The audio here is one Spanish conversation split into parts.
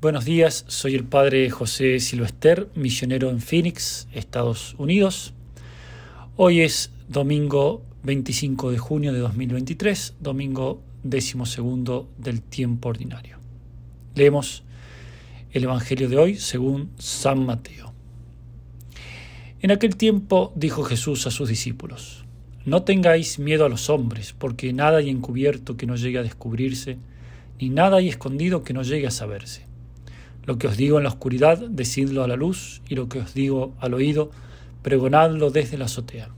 Buenos días, soy el padre José Silvester, misionero en Phoenix, Estados Unidos. Hoy es domingo 25 de junio de 2023, domingo décimo segundo del tiempo ordinario. Leemos el Evangelio de hoy según San Mateo. En aquel tiempo dijo Jesús a sus discípulos, No tengáis miedo a los hombres, porque nada hay encubierto que no llegue a descubrirse, ni nada hay escondido que no llegue a saberse. Lo que os digo en la oscuridad, decidlo a la luz, y lo que os digo al oído, pregonadlo desde la azotea.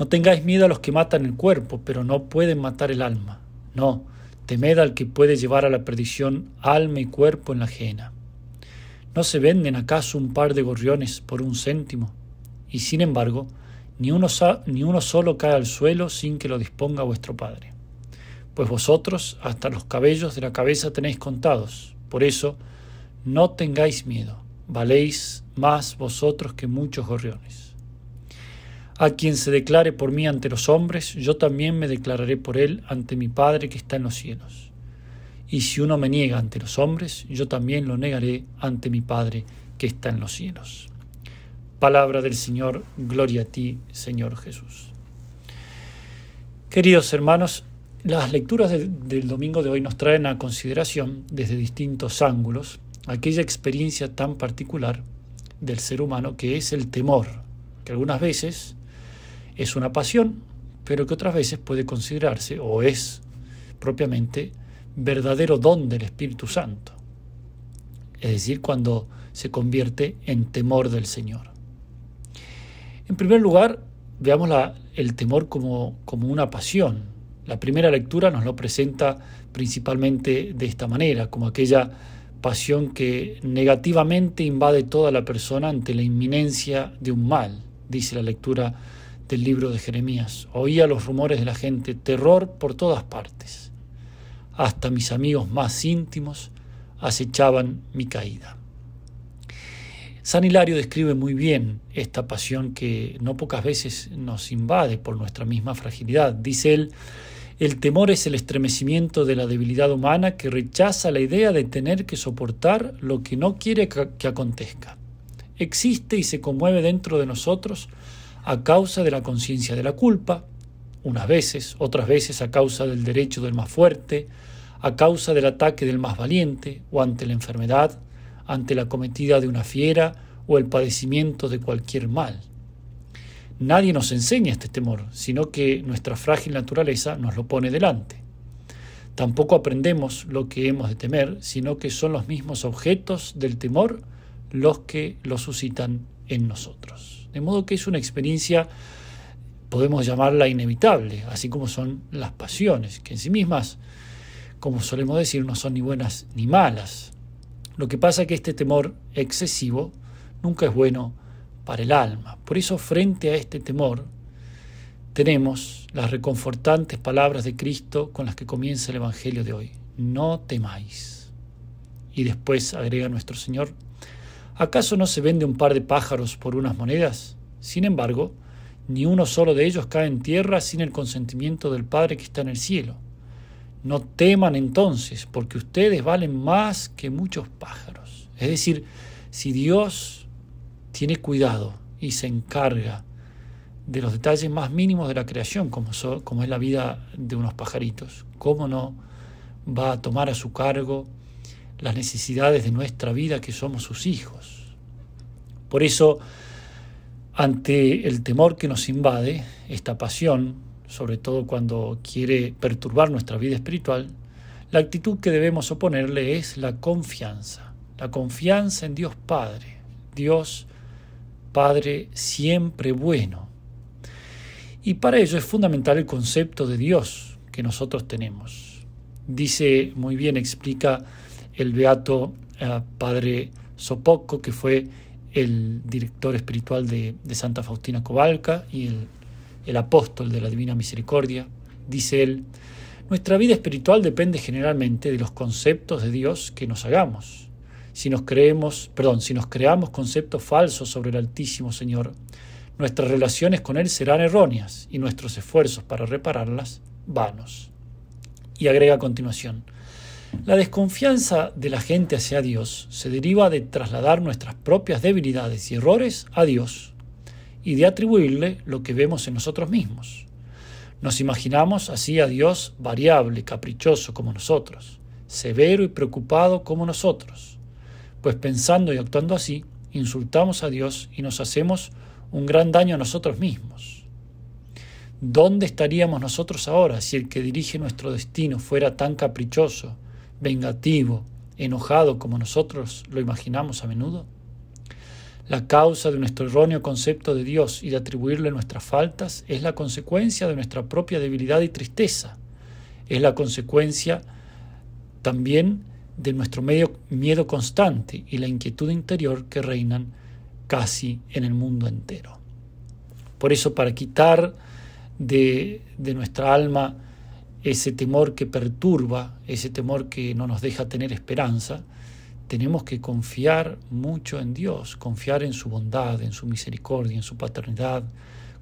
No tengáis miedo a los que matan el cuerpo, pero no pueden matar el alma. No, temed al que puede llevar a la perdición alma y cuerpo en la ajena. ¿No se venden acaso un par de gorriones por un céntimo? Y sin embargo, ni uno, ni uno solo cae al suelo sin que lo disponga vuestro Padre. Pues vosotros hasta los cabellos de la cabeza tenéis contados. Por eso, no tengáis miedo, valéis más vosotros que muchos gorriones. A quien se declare por mí ante los hombres, yo también me declararé por él ante mi Padre que está en los cielos. Y si uno me niega ante los hombres, yo también lo negaré ante mi Padre que está en los cielos. Palabra del Señor, gloria a ti, Señor Jesús. Queridos hermanos, las lecturas del domingo de hoy nos traen a consideración desde distintos ángulos aquella experiencia tan particular del ser humano que es el temor, que algunas veces es una pasión, pero que otras veces puede considerarse o es propiamente verdadero don del Espíritu Santo, es decir, cuando se convierte en temor del Señor. En primer lugar, veamos el temor como, como una pasión. La primera lectura nos lo presenta principalmente de esta manera, como aquella pasión que negativamente invade toda la persona ante la inminencia de un mal, dice la lectura del libro de Jeremías. Oía los rumores de la gente, terror por todas partes. Hasta mis amigos más íntimos acechaban mi caída. San Hilario describe muy bien esta pasión que no pocas veces nos invade por nuestra misma fragilidad. Dice él, el temor es el estremecimiento de la debilidad humana que rechaza la idea de tener que soportar lo que no quiere que acontezca. Existe y se conmueve dentro de nosotros a causa de la conciencia de la culpa, unas veces, otras veces a causa del derecho del más fuerte, a causa del ataque del más valiente, o ante la enfermedad, ante la cometida de una fiera o el padecimiento de cualquier mal. Nadie nos enseña este temor, sino que nuestra frágil naturaleza nos lo pone delante. Tampoco aprendemos lo que hemos de temer, sino que son los mismos objetos del temor los que lo suscitan en nosotros. De modo que es una experiencia, podemos llamarla inevitable, así como son las pasiones, que en sí mismas, como solemos decir, no son ni buenas ni malas. Lo que pasa es que este temor excesivo nunca es bueno para el alma. Por eso frente a este temor tenemos las reconfortantes palabras de Cristo con las que comienza el Evangelio de hoy. No temáis. Y después agrega nuestro Señor, ¿acaso no se vende un par de pájaros por unas monedas? Sin embargo, ni uno solo de ellos cae en tierra sin el consentimiento del Padre que está en el cielo. No teman entonces, porque ustedes valen más que muchos pájaros. Es decir, si Dios tiene cuidado y se encarga de los detalles más mínimos de la creación, como, es la vida de unos pajaritos. ¿Cómo no va a tomar a su cargo las necesidades de nuestra vida que somos sus hijos? Por eso, ante el temor que nos invade, esta pasión, sobre todo cuando quiere perturbar nuestra vida espiritual, la actitud que debemos oponerle es la confianza, la confianza en Dios Padre. Dios Padre siempre bueno. Y para ello es fundamental el concepto de Dios que nosotros tenemos. Dice muy bien, explica el beato eh, Padre Sopoco, que fue el director espiritual de, Santa Faustina Cobalca y el, el apóstol de la Divina Misericordia. Dice él, nuestra vida espiritual depende generalmente de los conceptos de Dios que nos hagamos si nos creemos, perdón, si nos creamos conceptos falsos sobre el Altísimo Señor, nuestras relaciones con Él serán erróneas y nuestros esfuerzos para repararlas vanos. Y agrega a continuación, la desconfianza de la gente hacia Dios se deriva de trasladar nuestras propias debilidades y errores a Dios y de atribuirle lo que vemos en nosotros mismos. Nos imaginamos así a Dios variable, caprichoso como nosotros, severo y preocupado como nosotros, pues pensando y actuando así, insultamos a Dios y nos hacemos un gran daño a nosotros mismos. ¿Dónde estaríamos nosotros ahora si el que dirige nuestro destino fuera tan caprichoso, vengativo, enojado como nosotros lo imaginamos a menudo? La causa de nuestro erróneo concepto de Dios y de atribuirle nuestras faltas es la consecuencia de nuestra propia debilidad y tristeza. Es la consecuencia también de nuestro medio miedo constante y la inquietud interior que reinan casi en el mundo entero. Por eso, para quitar de, de nuestra alma ese temor que perturba, ese temor que no nos deja tener esperanza, tenemos que confiar mucho en Dios, confiar en su bondad, en su misericordia, en su paternidad,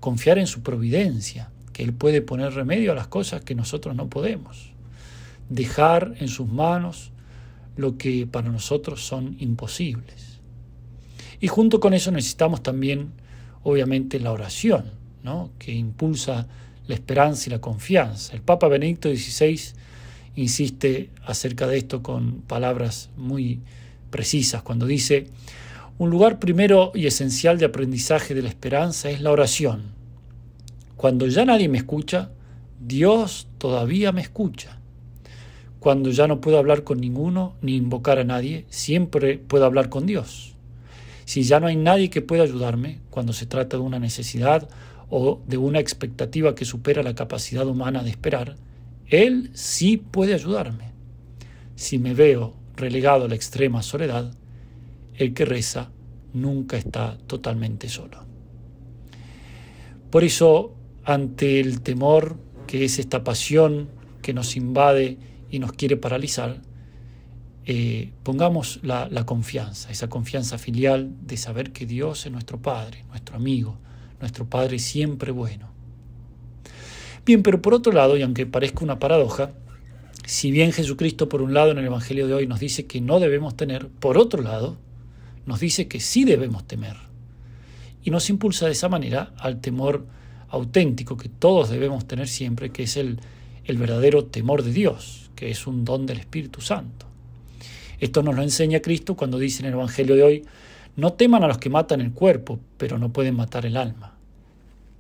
confiar en su providencia, que Él puede poner remedio a las cosas que nosotros no podemos. Dejar en sus manos lo que para nosotros son imposibles. Y junto con eso necesitamos también, obviamente, la oración, que impulsa la esperanza y la confianza. El Papa Benedicto XVI insiste acerca de esto con palabras muy precisas, cuando dice, un lugar primero y esencial de aprendizaje de la esperanza es la oración. Cuando ya nadie me escucha, Dios todavía me escucha cuando ya no puedo hablar con ninguno ni invocar a nadie, siempre puedo hablar con Dios. Si ya no hay nadie que pueda ayudarme, cuando se trata de una necesidad o de una expectativa que supera la capacidad humana de esperar, Él sí puede ayudarme. Si me veo relegado a la extrema soledad, el que reza nunca está totalmente solo. Por eso, ante el temor que es esta pasión que nos invade y nos quiere paralizar, eh, pongamos la, confianza, esa confianza filial de saber que Dios es nuestro Padre, nuestro amigo, nuestro Padre siempre bueno. Bien, pero por otro lado, y aunque parezca una paradoja, si bien Jesucristo por un lado en el Evangelio de hoy nos dice que no debemos tener, por otro lado, nos dice que sí debemos temer. Y nos impulsa de esa manera al temor auténtico que todos debemos tener siempre, que es el, el verdadero temor de Dios, que es un don del Espíritu Santo. Esto nos lo enseña Cristo cuando dice en el Evangelio de hoy, no teman a los que matan el cuerpo, pero no pueden matar el alma.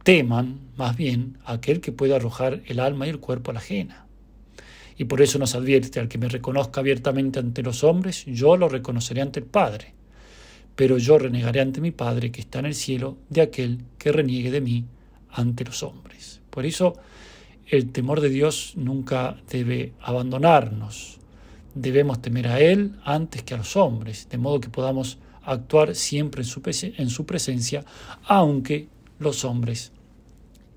Teman, más bien, a aquel que puede arrojar el alma y el cuerpo a la ajena. Y por eso nos advierte, al que me reconozca abiertamente ante los hombres, yo lo reconoceré ante el Padre. Pero yo renegaré ante mi Padre que está en el cielo de aquel que reniegue de mí ante los hombres. Por eso el temor de Dios nunca debe abandonarnos. Debemos temer a Él antes que a los hombres, de modo que podamos actuar siempre en su, presencia, aunque los hombres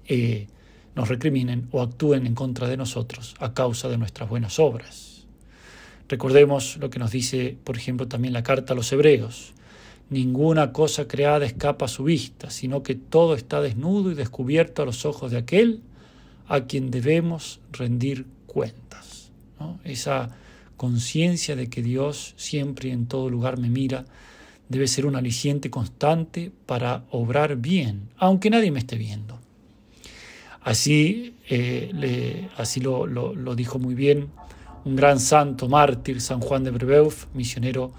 eh, nos recriminen o actúen en contra de nosotros a causa de nuestras buenas obras. Recordemos lo que nos dice, por ejemplo, también la carta a los hebreos. Ninguna cosa creada escapa a su vista, sino que todo está desnudo y descubierto a los ojos de aquel a quien debemos rendir cuentas. Esa conciencia de que Dios siempre y en todo lugar me mira debe ser un aliciente constante para obrar bien, aunque nadie me esté viendo. Así, eh, le, así lo, lo, dijo muy bien un gran santo mártir, San Juan de Brebeuf, misionero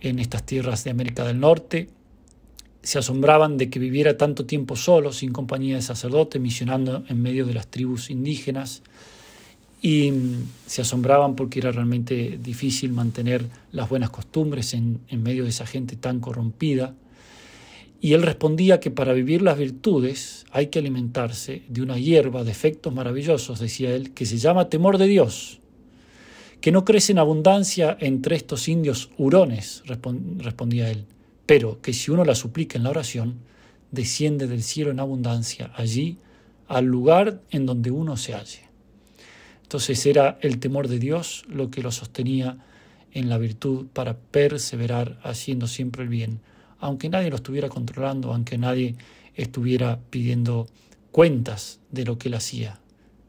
en estas tierras de América del Norte, se asombraban de que viviera tanto tiempo solo, sin compañía de sacerdote, misionando en medio de las tribus indígenas, y mm, se asombraban porque era realmente difícil mantener las buenas costumbres en, en medio de esa gente tan corrompida. Y él respondía que para vivir las virtudes hay que alimentarse de una hierba de efectos maravillosos, decía él, que se llama temor de Dios, que no crece en abundancia entre estos indios hurones, respondía él pero que si uno la suplica en la oración, desciende del cielo en abundancia allí al lugar en donde uno se halle. Entonces era el temor de Dios lo que lo sostenía en la virtud para perseverar haciendo siempre el bien, aunque nadie lo estuviera controlando, aunque nadie estuviera pidiendo cuentas de lo que él hacía.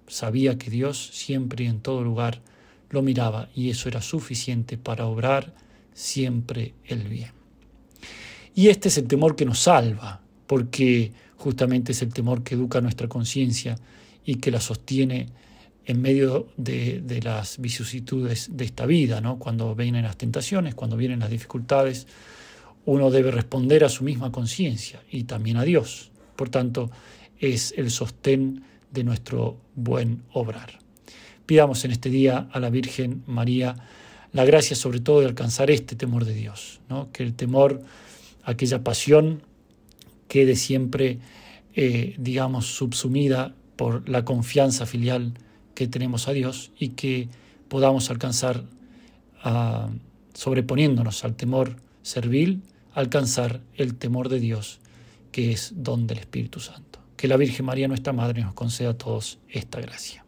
Sabía que Dios siempre y en todo lugar lo miraba y eso era suficiente para obrar siempre el bien. Y este es el temor que nos salva, porque justamente es el temor que educa nuestra conciencia y que la sostiene en medio de, las vicisitudes de esta vida, ¿no? cuando vienen las tentaciones, cuando vienen las dificultades, uno debe responder a su misma conciencia y también a Dios. Por tanto, es el sostén de nuestro buen obrar. Pidamos en este día a la Virgen María la gracia sobre todo de alcanzar este temor de Dios, ¿no? que el temor aquella pasión quede siempre, eh, digamos, subsumida por la confianza filial que tenemos a Dios y que podamos alcanzar, ah, sobreponiéndonos al temor servil, alcanzar el temor de Dios, que es don del Espíritu Santo. Que la Virgen María, nuestra Madre, nos conceda a todos esta gracia.